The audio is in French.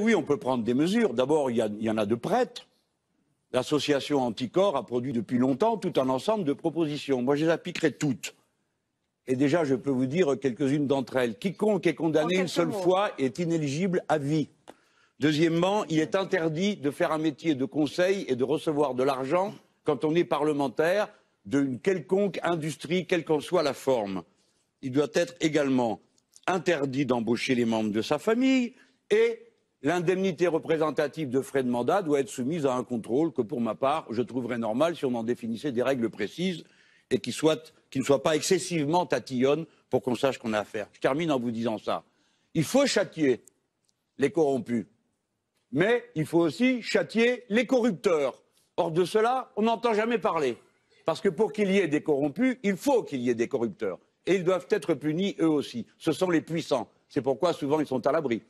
Oui, on peut prendre des mesures. D'abord, il y, en a de prêtes. L'association Anticorps a produit depuis longtemps tout un ensemble de propositions. Moi, je les appliquerai toutes. Et déjà, je peux vous dire quelques-unes d'entre elles. Quiconque est condamné une seule fois est inéligible à vie. Deuxièmement, il est interdit de faire un métier de conseil et de recevoir de l'argent quand on est parlementaire d'une quelconque industrie, quelle qu'en soit la forme. Il doit être également interdit d'embaucher les membres de sa famille et L'indemnité représentative de frais de mandat doit être soumise à un contrôle que, pour ma part, je trouverais normal si on en définissait des règles précises et qui, ne soient pas excessivement tatillonnes pour qu'on sache qu'on a affaire. Je termine en vous disant ça. Il faut châtier les corrompus, mais il faut aussi châtier les corrupteurs. Hors de cela, on n'entend jamais parler. Parce que pour qu'il y ait des corrompus, il faut qu'il y ait des corrupteurs. Et ils doivent être punis eux aussi. Ce sont les puissants. C'est pourquoi souvent ils sont à l'abri.